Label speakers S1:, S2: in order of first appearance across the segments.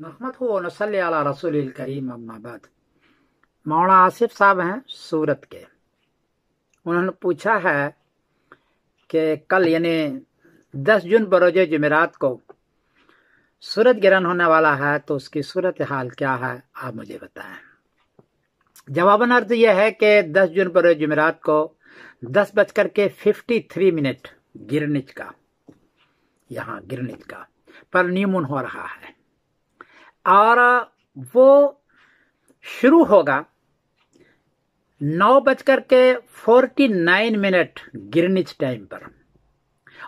S1: नहमत हो नसल रसूल करीम अम्माबाद मौना आसिफ साहब हैं सूरत के उन्होंने पूछा है कि कल यानी दस जून बरोज जमेरात को सूरज ग्रहण होने वाला है तो उसकी सूरत हाल क्या है आप मुझे बताएं जवाबन अर्थ यह है कि दस जून बरोज जमेरात को दस बजकर के फिफ्टी थ्री मिनट गिरनिच का यहाँ गिरनिच का पर न्यूमून हो रहा है और वो शुरू होगा नौ बजकर के forty nine minute Greenwich time पर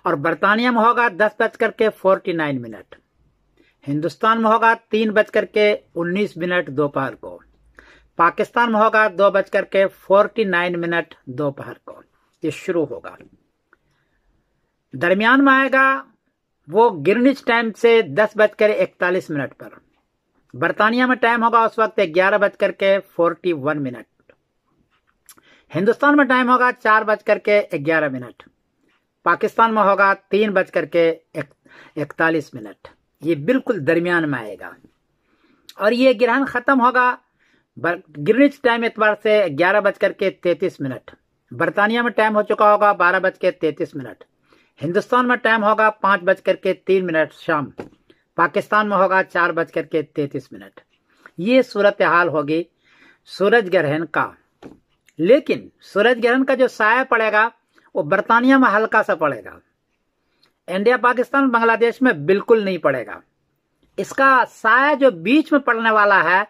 S1: और बर्तानिया में होगा दस बजकर के फोर्टी नाइन मिनट हिंदुस्तान में होगा तीन बजकर के उन्नीस मिनट दोपहर को पाकिस्तान में होगा दो बजकर के फोर्टी नाइन मिनट दोपहर को ये शुरू होगा दरमियान में आएगा वो गिरनिच टाइम से दस बजकर इकतालीस मिनट पर बर्तानिया में टाइम होगा उस वक्त ग्यारह बजकर के फोर्टी वन मिनट हिंदुस्तान में टाइम होगा चार बजकर के ग्यारह मिनट पाकिस्तान में होगा तीन बजकर के इकतालीस मिनट ये बिल्कुल दरमियान में आएगा और ये ग्रहण खत्म होगा ग्रीनिच टाइम एतवार से ग्यारह बजकर के तैतीस मिनट बर्तानिया में टाइम हो चुका होगा बारह बज के तैतीस मिनट हिंदुस्तान में टाइम होगा पांच बजकर के तीन मिनट शाम पाकिस्तान में होगा चार बजकर के तैतीस मिनट ये सूरत हाल होगी सूरज ग्रहण का लेकिन सूरज ग्रहण का जो साया पड़ेगा वो बर्तानिया में हल्का सा पड़ेगा इंडिया पाकिस्तान बांग्लादेश में बिल्कुल नहीं पड़ेगा इसका साया जो बीच में पड़ने वाला है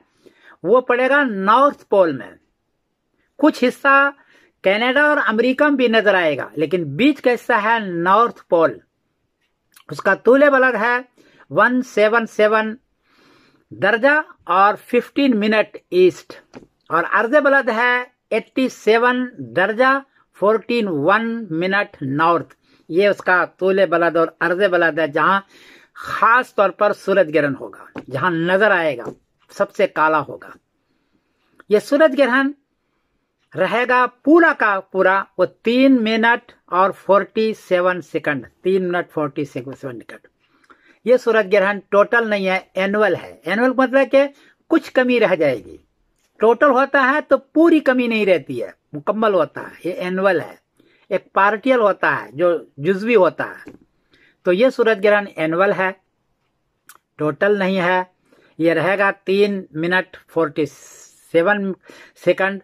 S1: वो पड़ेगा नॉर्थ पोल में कुछ हिस्सा कनाडा और अमेरिका में भी नजर आएगा लेकिन बीच का हिस्सा है नॉर्थ पोल उसका तूले बलग है 177 दर्जा और 15 मिनट ईस्ट और अर्जबलद है 87 दर्जा 14 वन मिनट नॉर्थ ये उसका तोले बलद और अर्जे बलद है जहां खास तौर पर सूरज ग्रहण होगा जहां नजर आएगा सबसे काला होगा यह सूरज ग्रहण रहेगा पूरा का पूरा वो तीन मिनट और फोर्टी सेवन सेकंड तीन मिनट फोर्टी सेवन सेकंड ये सूरज ग्रहण टोटल नहीं है एनुअल है एनुअल मतलब के कुछ कमी रह जाएगी टोटल होता है तो पूरी कमी नहीं रहती है मुकम्मल होता है ये एनुअल है एक पार्टियल होता है जो जुजवी होता है तो ये सूरज ग्रहण एनुअल है टोटल नहीं है ये रहेगा तीन मिनट फोर्टी सेवन सेकंड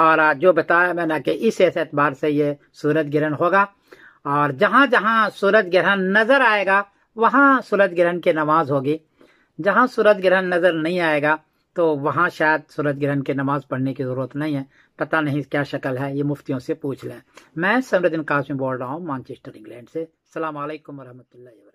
S1: और जो बताया मैंने कि इस एतबार से ये सूरज ग्रहण होगा और जहां जहां सूरज ग्रहण नजर आएगा वहाँ सूरज ग्रहण की नमाज होगी जहाँ सूरज ग्रहण नज़र नहीं आएगा तो वहाँ शायद सूरज ग्रहण की नमाज पढ़ने की ज़रूरत नहीं है पता नहीं क्या शक्ल है ये मुफ्तियों से पूछ लें मैं समरुद्दीन में बोल रहा हूँ मानचेस्टर इंग्लैंड से सलाम अल्लाम वरहमल